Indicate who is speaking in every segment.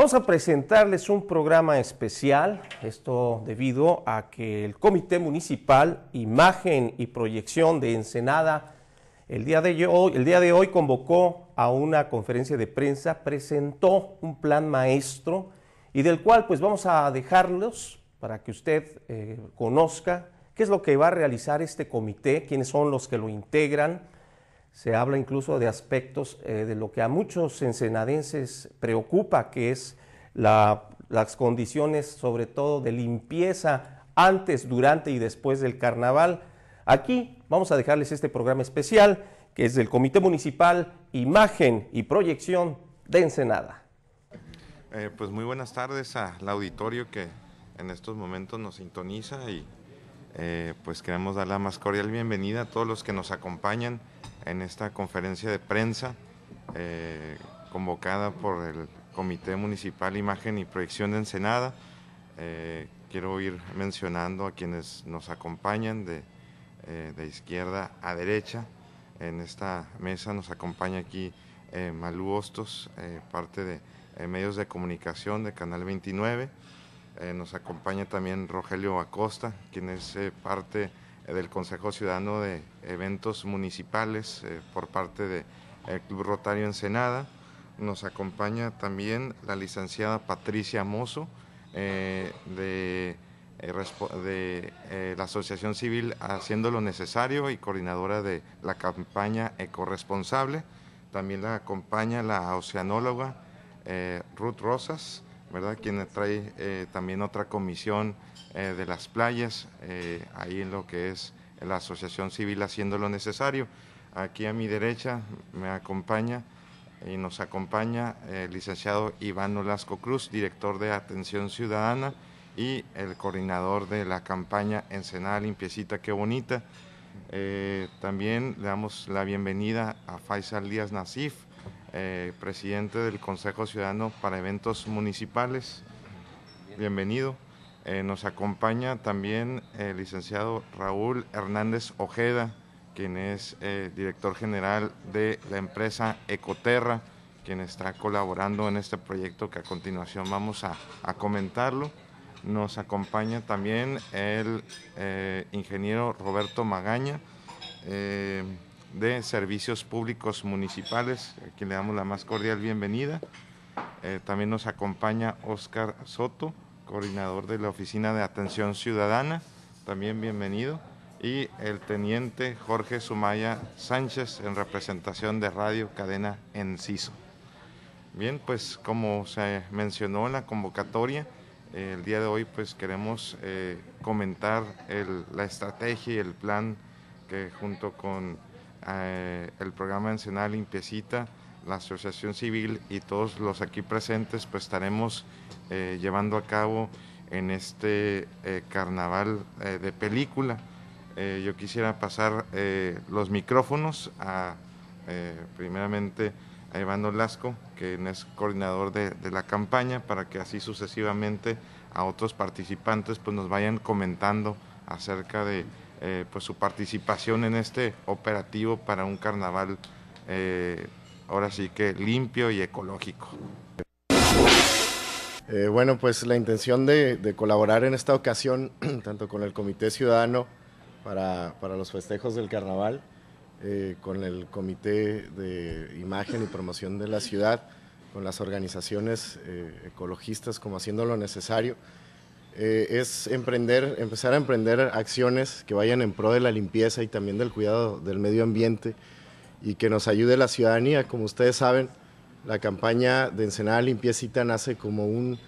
Speaker 1: Vamos a presentarles un programa especial, esto debido a que el Comité Municipal Imagen y Proyección de Ensenada el día de hoy, convocó a una conferencia de prensa, presentó un plan maestro y del cual pues vamos a dejarlos para que usted eh, conozca qué es lo que va a realizar este comité, quiénes son los que lo integran, se habla incluso de aspectos eh, de lo que a muchos ensenadenses preocupa, que es las condiciones sobre todo de limpieza antes, durante y después del carnaval. Aquí vamos a dejarles este programa especial que es del Comité Municipal Imagen y Proyección de Ensenada.
Speaker 2: Eh, pues muy buenas tardes al auditorio que en estos momentos nos sintoniza y eh, pues queremos dar la más cordial bienvenida a todos los que nos acompañan en esta conferencia de prensa eh, convocada por el Comité Municipal Imagen y Proyección de Ensenada. Eh, quiero ir mencionando a quienes nos acompañan de, eh, de, izquierda a derecha. En esta mesa nos acompaña aquí Malú Hostos, parte de medios de comunicación de Canal 29. nos acompaña también Rogelio Acosta, quien es parte del Consejo Ciudadano de Eventos Municipales eh, por parte del eh, Club Rotario Ensenada. Nos acompaña también la licenciada Patricia Mozo eh, de, la Asociación Civil Haciendo lo Necesario y coordinadora de la campaña Ecorresponsable. También la acompaña la oceanóloga Ruth Rosas ¿verdad? Quien trae eh, también otra comisión eh, de las playas, eh, ahí en lo que es la asociación civil haciendo lo necesario. Aquí a mi derecha me acompaña y nos acompaña el licenciado Iván Olasco Cruz, director de Atención Ciudadana y el coordinador de la campaña Ensenada Limpiecita, qué bonita. también le damos la bienvenida a Faisal Díaz Nasif, eh, presidente del Consejo Ciudadano para Eventos Municipales. Bienvenido. Eh, nos acompaña también el licenciado Raúl Hernández Ojeda, quien es eh, director general de la empresa Ecoterra, quien está colaborando en este proyecto que a continuación vamos a, a comentarlo. Nos acompaña también el ingeniero Roberto Magaña de Servicios Públicos Municipales, a quien le damos la más cordial bienvenida. Eh, también nos acompaña Oscar Soto, coordinador de la Oficina de Atención Ciudadana, también bienvenido. Y el teniente Jorge Sumaya Sánchez, en representación de Radio Cadena Enciso. Bien, pues como se mencionó en la convocatoria, eh, el día de hoy pues queremos eh, comentar la estrategia y el plan que junto con eh, el Programa Nacional Limpiecita, la Asociación Civil y todos los aquí presentes, pues estaremos eh, llevando a cabo en este eh, carnaval de película. yo quisiera pasar los micrófonos a, primeramente, a Iván Olasco quien es coordinador de, de la campaña, para que así sucesivamente a otros participantes pues nos vayan comentando acerca de eh, pues, su participación en este operativo para un carnaval eh, ahora sí que limpio y ecológico.
Speaker 3: Eh, bueno, pues la intención de, colaborar en esta ocasión, tanto con el Comité Ciudadano para, para los festejos del carnaval, con el Comité de Imagen y Promoción de la Ciudad, con las organizaciones ecologistas como haciendo lo necesario, eh, es emprender, empezar a emprender acciones que vayan en pro de la limpieza y también del cuidado del medio ambiente y que nos ayude la ciudadanía. Como ustedes saben, la campaña de Ensenada Limpiecita nace como un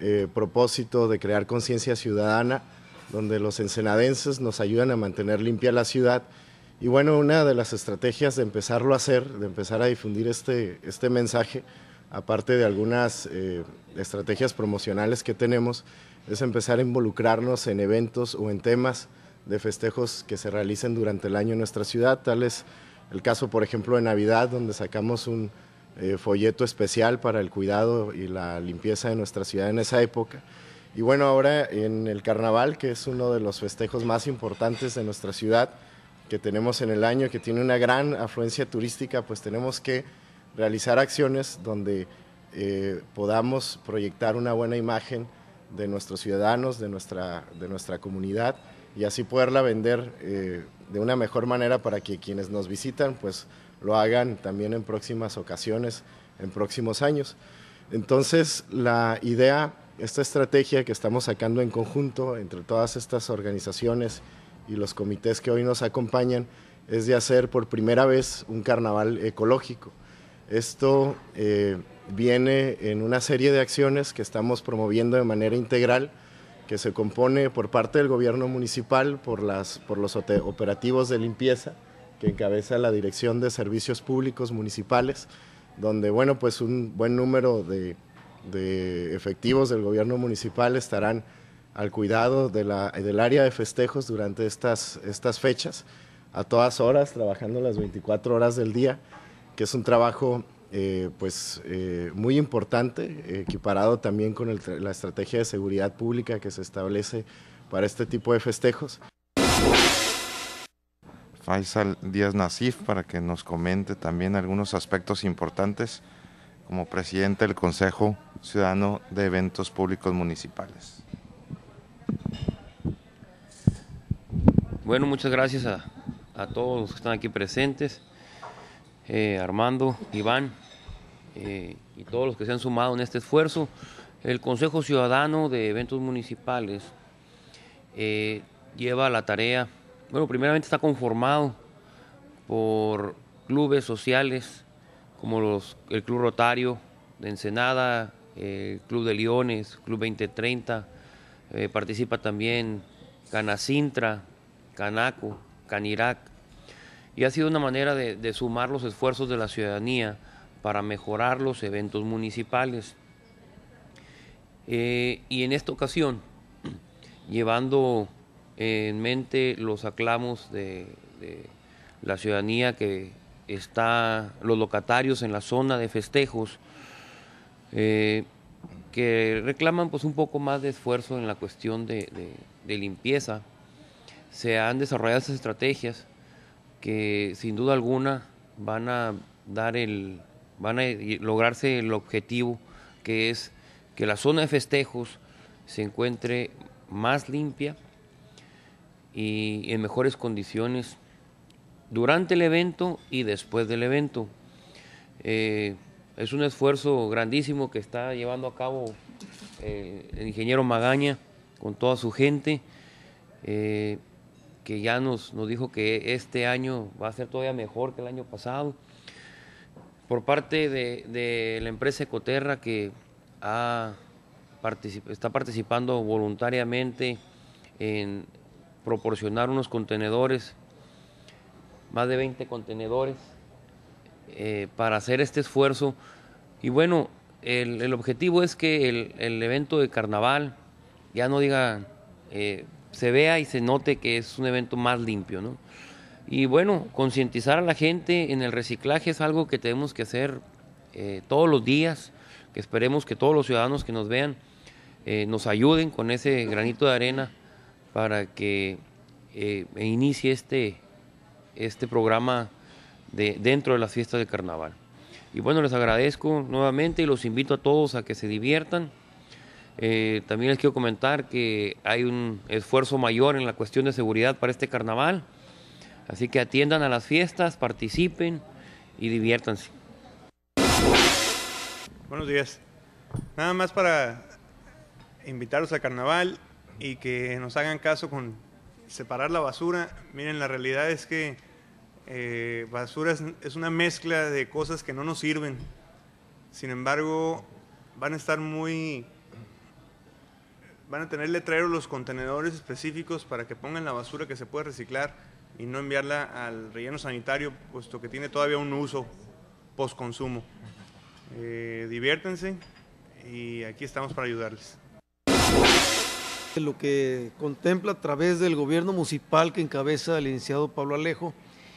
Speaker 3: eh, propósito de crear conciencia ciudadana, donde los ensenadenses nos ayudan a mantener limpia la ciudad. Y bueno, una de las estrategias de empezarlo a hacer, de empezar a difundir este, este mensaje, aparte de algunas eh, estrategias promocionales que tenemos, es empezar a involucrarnos en eventos o en temas de festejos que se realicen durante el año en nuestra ciudad, tal es el caso, por ejemplo, de Navidad, donde sacamos un eh, folleto especial para el cuidado y la limpieza de nuestra ciudad en esa época. Y bueno, ahora en el carnaval, que es uno de los festejos más importantes de nuestra ciudad, que tenemos en el año, que tiene una gran afluencia turística, pues tenemos que realizar acciones donde eh, podamos proyectar una buena imagen de nuestros ciudadanos, de nuestra, de nuestra comunidad y así poderla vender eh, de una mejor manera para que quienes nos visitan pues lo hagan también en próximas ocasiones, en próximos años. Entonces la idea, esta estrategia que estamos sacando en conjunto entre todas estas organizaciones y los comités que hoy nos acompañan es de hacer por primera vez un carnaval ecológico. Esto eh, viene en una serie de acciones que estamos promoviendo de manera integral, que se compone por parte del gobierno municipal por, las, por los operativos de limpieza que encabeza la Dirección de Servicios Públicos Municipales, donde bueno, pues un buen número de, efectivos del gobierno municipal estarán al cuidado de la, del área de festejos durante estas, estas fechas, a todas horas, trabajando las 24 horas del día, que es un trabajo eh, pues eh, muy importante, equiparado también con la estrategia de seguridad pública que se establece para este tipo de festejos.
Speaker 2: Faisal Díaz Nasif para que nos comente también algunos aspectos importantes como presidente del Consejo Ciudadano de Eventos Públicos Municipales.
Speaker 4: Bueno, muchas gracias a, a todos los que están aquí presentes. Eh, Armando, Iván eh, y todos los que se han sumado en este esfuerzo. El Consejo Ciudadano de Eventos Municipales eh, lleva la tarea, bueno, primeramente está conformado por clubes sociales como los, el Club Rotario de Ensenada, el Club de Leones, Club 2030, participa también Canacintra, Canaco, Canirac, y ha sido una manera de, sumar los esfuerzos de la ciudadanía para mejorar los eventos municipales. Eh, y en esta ocasión, llevando eh, en mente los aclamos de, la ciudadanía que está, los locatarios en la zona de festejos, eh, que reclaman pues un poco más de esfuerzo en la cuestión de, de limpieza, se han desarrollado esas estrategias que sin duda alguna van a dar el van a lograrse el objetivo que es que la zona de festejos se encuentre más limpia y en mejores condiciones durante el evento y después del evento. Eh, es un esfuerzo grandísimo que está llevando a cabo eh, el ingeniero Magaña con toda su gente. Eh, que ya nos, nos dijo que este año va a ser todavía mejor que el año pasado. Por parte de, la empresa Ecoterra que está participando voluntariamente en proporcionar unos contenedores, más de 20 contenedores, eh, para hacer este esfuerzo. Y bueno, el, objetivo es que el, evento de carnaval ya no diga eh, se vea y se note que es un evento más limpio, Y bueno, concientizar a la gente en el reciclaje es algo que tenemos que hacer eh, todos los días, que esperemos que todos los ciudadanos que nos vean eh, nos ayuden con ese granito de arena para que eh, inicie este, este programa de, dentro de las fiestas de carnaval. Y bueno, les agradezco nuevamente y los invito a todos a que se diviertan. Eh, también les quiero comentar que hay un esfuerzo mayor en la cuestión de seguridad para este carnaval. Así que atiendan a las fiestas, participen y diviértanse. Buenos días. Nada más para invitarlos al carnaval y que nos hagan caso con separar la basura. Miren, la realidad es que eh, basura es una mezcla de cosas que no nos sirven. Sin embargo, van a estar muy Van a tener letreros los contenedores específicos para que pongan la basura que se puede reciclar y no enviarla al relleno sanitario, puesto que tiene todavía un uso post-consumo. Eh, diviértense y aquí estamos para ayudarles.
Speaker 1: Lo que contempla a través del gobierno municipal que encabeza el licenciado Pablo Alejo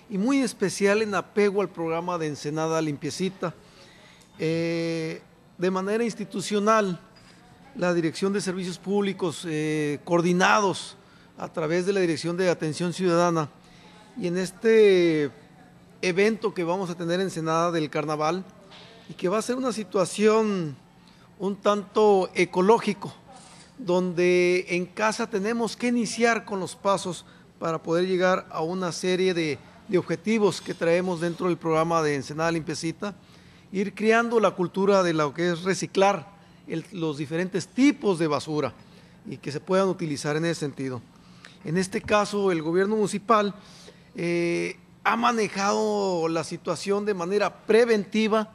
Speaker 1: y muy especial en apego al programa de Ensenada Limpiecita. Eh, de manera institucional, la Dirección de Servicios Públicos eh, coordinados a través de la Dirección de Atención Ciudadana. Y en este evento que vamos a tener en Senada del Carnaval, y que va a ser una situación un tanto ecológico, donde en casa tenemos que iniciar con los pasos para poder llegar a una serie de, objetivos que traemos dentro del programa de Ensenada Limpiecita, ir creando la cultura de lo que es reciclar, los diferentes tipos de basura y que se puedan utilizar en ese sentido. En este caso, el gobierno municipal eh, ha manejado la situación de manera preventiva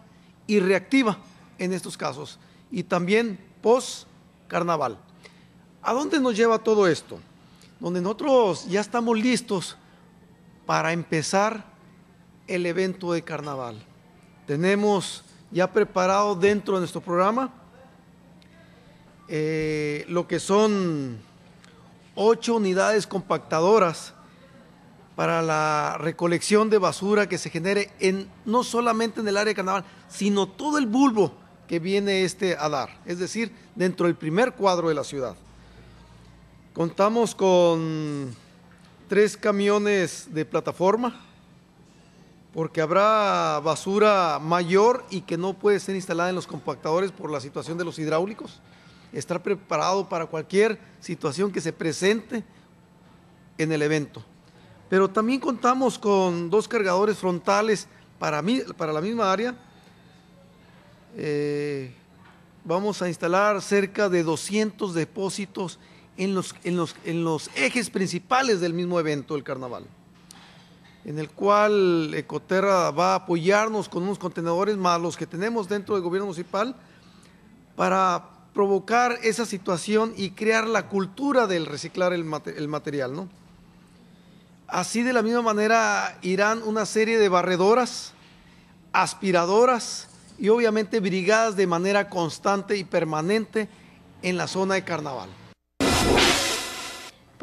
Speaker 1: y reactiva en estos casos y también post carnaval. ¿A dónde nos lleva todo esto? Donde nosotros ya estamos listos para empezar el evento de carnaval. Tenemos ya preparado dentro de nuestro programa eh, lo que son ocho unidades compactadoras para la recolección de basura que se genere en, no solamente en el área de carnaval, sino todo el bulbo que viene este a dar, es decir, dentro del primer cuadro de la ciudad. Contamos con tres camiones de plataforma, porque habrá basura mayor y que no puede ser instalada en los compactadores por la situación de los hidráulicos estar preparado para cualquier situación que se presente en el evento. Pero también contamos con dos cargadores frontales para, para la misma área. Eh, vamos a instalar cerca de 200 depósitos en los, en, los, en los ejes principales del mismo evento, el carnaval, en el cual Ecoterra va a apoyarnos con unos contenedores más los que tenemos dentro del gobierno municipal para provocar esa situación y crear la cultura del reciclar el, material, ¿no? Así de la misma manera irán una serie de barredoras, aspiradoras y obviamente brigadas de manera constante y permanente en la zona de carnaval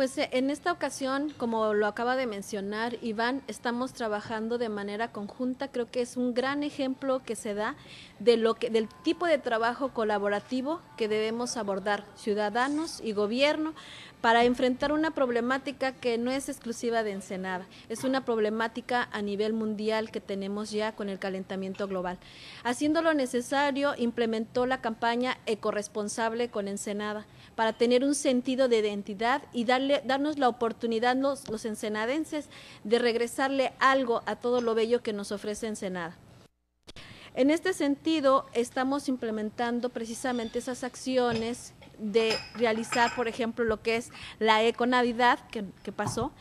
Speaker 5: pues eh, en esta ocasión, como lo acaba de mencionar Iván, estamos trabajando de manera conjunta. Creo que es un gran ejemplo que se da de lo del tipo de trabajo colaborativo que debemos abordar ciudadanos y gobierno para enfrentar una problemática que no es exclusiva de Ensenada, es una problemática a nivel mundial que tenemos ya con el calentamiento global. Haciendo lo necesario, implementó la campaña Ecorresponsable con Ensenada para tener un sentido de identidad y darle, darnos la oportunidad los, los ensenadenses de regresarle algo a todo lo bello que nos ofrece Ensenada. En este sentido, estamos implementando precisamente esas acciones de realizar, por ejemplo, lo que es la Eco Navidad, que, que pasó,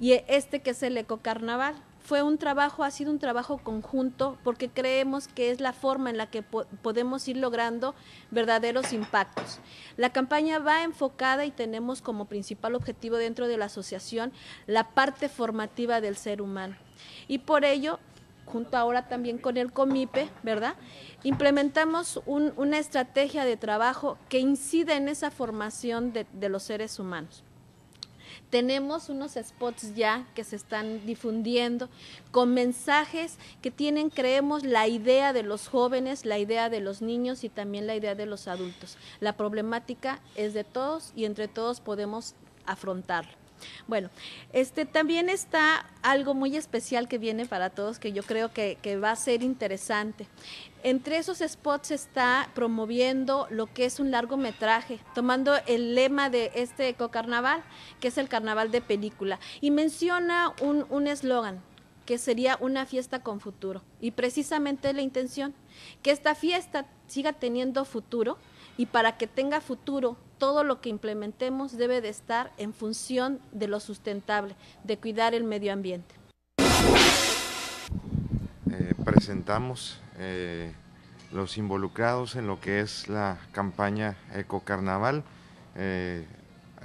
Speaker 5: y este que es el Eco Carnaval fue un trabajo, ha sido un trabajo conjunto, porque creemos que es la forma en la que podemos ir logrando verdaderos impactos. La campaña va enfocada y tenemos como principal objetivo dentro de la asociación la parte formativa del ser humano. Y por ello, junto ahora también con el COMIPE, ¿verdad? Implementamos una estrategia de trabajo que incide en esa formación de los seres humanos. Tenemos unos spots ya que se están difundiendo con mensajes que tienen, creemos, la idea de los jóvenes, la idea de los niños y también la idea de los adultos. La problemática es de todos y entre todos podemos afrontarla. Bueno, este también está algo muy especial que viene para todos que yo creo que, va a ser interesante. Entre esos spots está promoviendo lo que es un largometraje, tomando el lema de este ecocarnaval, que es el carnaval de película, y menciona un eslogan, que sería una fiesta con futuro. Y precisamente la intención, que esta fiesta siga teniendo futuro y para que tenga futuro, todo lo que implementemos debe de estar en función de lo sustentable, de cuidar el medio ambiente.
Speaker 2: Eh, presentamos eh, los involucrados en lo que es la campaña Eco Carnaval. Eh,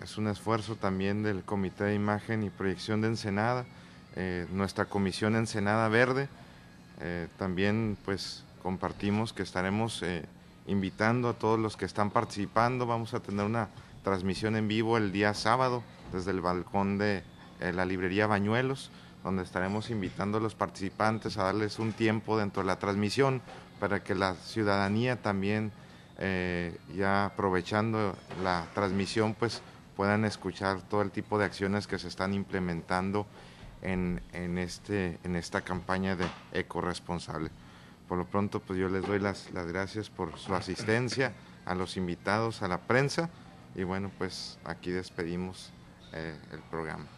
Speaker 2: es un esfuerzo también del Comité de Imagen y Proyección de Ensenada, nuestra comisión Ensenada Verde. también pues compartimos que estaremos invitando a todos los que están participando. Vamos a tener una transmisión en vivo el día sábado desde el balcón de eh, la librería Bañuelos, donde estaremos invitando a los participantes a darles un tiempo dentro de la transmisión para que la ciudadanía también, eh, ya aprovechando la transmisión, pues puedan escuchar todo el tipo de acciones que se están implementando en, este, en esta campaña de eco responsable. Por lo pronto, pues yo les doy las, las gracias por su asistencia, a los invitados, a la prensa y bueno, pues aquí despedimos eh, el programa.